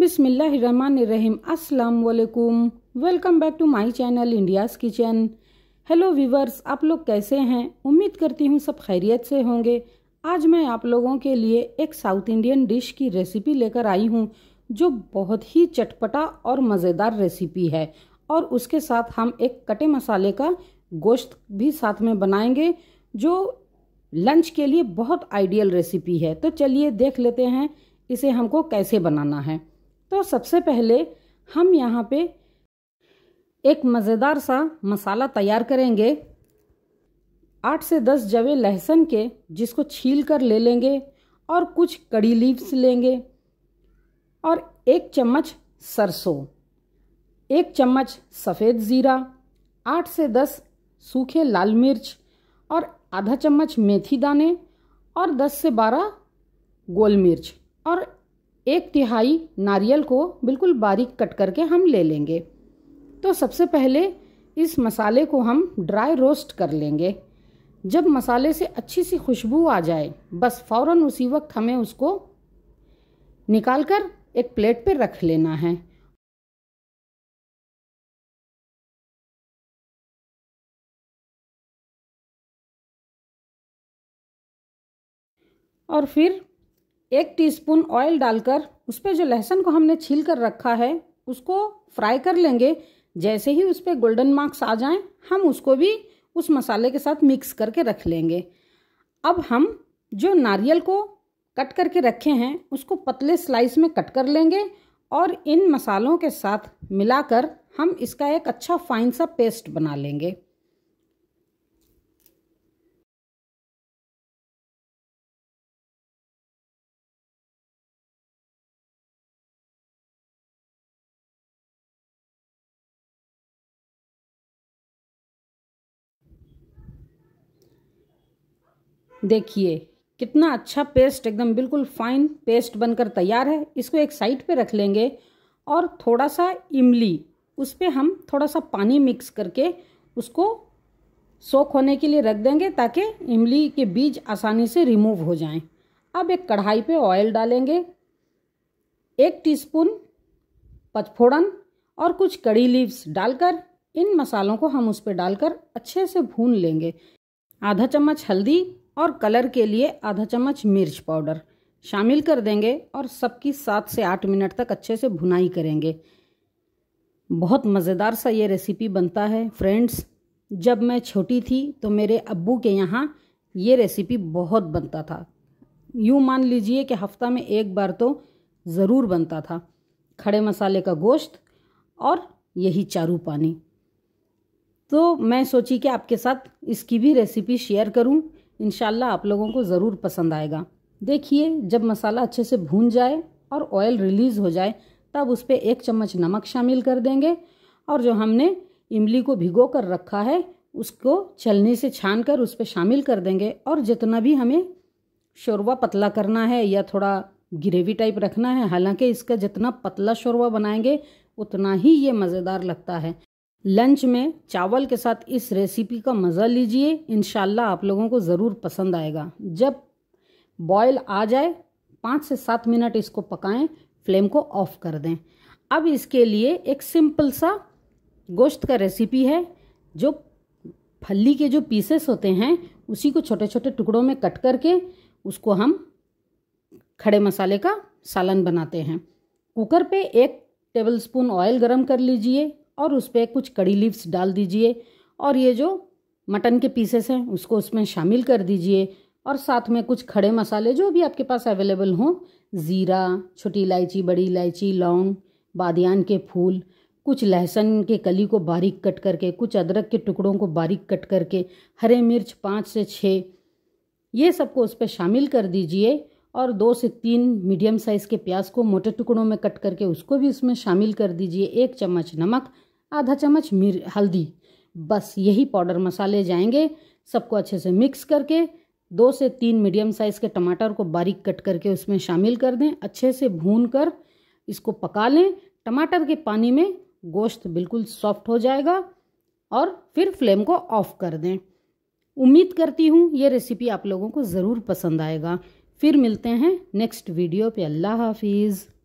बिसमीम असलकुम welcome back to my channel India's kitchen hello viewers आप लोग कैसे हैं उम्मीद करती हूँ सब खैरियत से होंगे आज मैं आप लोगों के लिए एक साउथ इंडियन डिश की रेसिपी लेकर आई हूँ जो बहुत ही चटपटा और मज़ेदार रेसिपी है और उसके साथ हम एक कटे मसाले का गोश्त भी साथ में बनाएंगे जो लंच के लिए बहुत आइडियल रेसिपी है तो चलिए देख लेते हैं इसे हमको कैसे बनाना है तो सबसे पहले हम यहाँ पे एक मज़ेदार सा मसाला तैयार करेंगे आठ से दस जवे लहसुन के जिसको छील कर ले लेंगे और कुछ कड़ी लीव्स लेंगे और एक चम्मच सरसों एक चम्मच सफ़ेद ज़ीरा आठ से दस सूखे लाल मिर्च और आधा चम्मच मेथी दाने और दस से बारह गोल मिर्च और एक तिहाई नारियल को बिल्कुल बारीक कट करके हम ले लेंगे तो सबसे पहले इस मसाले को हम ड्राई रोस्ट कर लेंगे जब मसाले से अच्छी सी खुशबू आ जाए बस फ़ौर उसी वक्त हमें उसको निकाल कर एक प्लेट पर रख लेना है और फिर एक टीस्पून ऑयल डालकर उस पर जो लहसुन को हमने छील कर रखा है उसको फ्राई कर लेंगे जैसे ही उस पर गोल्डन मार्क्स आ जाएं हम उसको भी उस मसाले के साथ मिक्स करके रख लेंगे अब हम जो नारियल को कट करके रखे हैं उसको पतले स्लाइस में कट कर लेंगे और इन मसालों के साथ मिलाकर हम इसका एक अच्छा फाइन सा पेस्ट बना लेंगे देखिए कितना अच्छा पेस्ट एकदम बिल्कुल फाइन पेस्ट बनकर तैयार है इसको एक साइड पे रख लेंगे और थोड़ा सा इमली उस पर हम थोड़ा सा पानी मिक्स करके उसको सोख होने के लिए रख देंगे ताकि इमली के बीज आसानी से रिमूव हो जाएं। अब एक कढ़ाई पे ऑयल डालेंगे एक टीस्पून पचफोड़न और कुछ कड़ी लीव्स डालकर इन मसालों को हम उस पर डालकर अच्छे से भून लेंगे आधा चम्मच हल्दी और कलर के लिए आधा चम्मच मिर्च पाउडर शामिल कर देंगे और सबकी सात से आठ मिनट तक अच्छे से भुनाई करेंगे बहुत मज़ेदार सा ये रेसिपी बनता है फ्रेंड्स जब मैं छोटी थी तो मेरे अब्बू के यहाँ ये रेसिपी बहुत बनता था यूँ मान लीजिए कि हफ्ता में एक बार तो ज़रूर बनता था खड़े मसाले का गोश्त और यही चारू पानी तो मैं सोची कि आपके साथ इसकी भी रेसिपी शेयर करूं इन आप लोगों को ज़रूर पसंद आएगा देखिए जब मसाला अच्छे से भून जाए और ऑयल रिलीज़ हो जाए तब उस पर एक चम्मच नमक शामिल कर देंगे और जो हमने इमली को भिगो कर रखा है उसको छलनी से छान कर उस पर शामिल कर देंगे और जितना भी हमें शोरबा पतला करना है या थोड़ा ग्रेवी टाइप रखना है हालांकि इसका जितना पतला शोरबा बनाएंगे उतना ही ये मज़ेदार लगता है लंच में चावल के साथ इस रेसिपी का मज़ा लीजिए इन आप लोगों को ज़रूर पसंद आएगा जब बॉयल आ जाए पाँच से सात मिनट इसको पकाएं फ्लेम को ऑफ कर दें अब इसके लिए एक सिंपल सा गोश्त का रेसिपी है जो फली के जो पीसेस होते हैं उसी को छोटे छोटे टुकड़ों में कट करके उसको हम खड़े मसाले का सालन बनाते हैं कुकर पे एक टेबलस्पून ऑयल गरम कर लीजिए और उस पर कुछ कड़ी लीव्स डाल दीजिए और ये जो मटन के पीसेस हैं उसको उसमें शामिल कर दीजिए और साथ में कुछ खड़े मसाले जो भी आपके पास अवेलेबल हों ज़ीरा छोटी इलायची बड़ी इलायची लौंग बादियान के फूल कुछ लहसुन के कली को बारीक कट करके कुछ अदरक के टुकड़ों को बारीक कट करके हरे मिर्च पाँच से छः ये सबको उस पर शामिल कर दीजिए और दो से तीन मीडियम साइज़ के प्याज को मोटे टुकड़ों में कट करके उसको भी उसमें शामिल कर दीजिए एक चम्मच नमक आधा चम्मच मिर हल्दी बस यही पाउडर मसाले जाएंगे सबको अच्छे से मिक्स करके दो से तीन मीडियम साइज़ के टमाटर को बारीक कट करके उसमें शामिल कर दें अच्छे से भून कर इसको पका लें टमाटर के पानी में गोश्त बिल्कुल सॉफ्ट हो जाएगा और फिर फ्लेम को ऑफ कर दें उम्मीद करती हूँ ये रेसिपी आप लोगों को ज़रूर पसंद आएगा फिर मिलते हैं नेक्स्ट वीडियो पे अल्लाह हाफिज़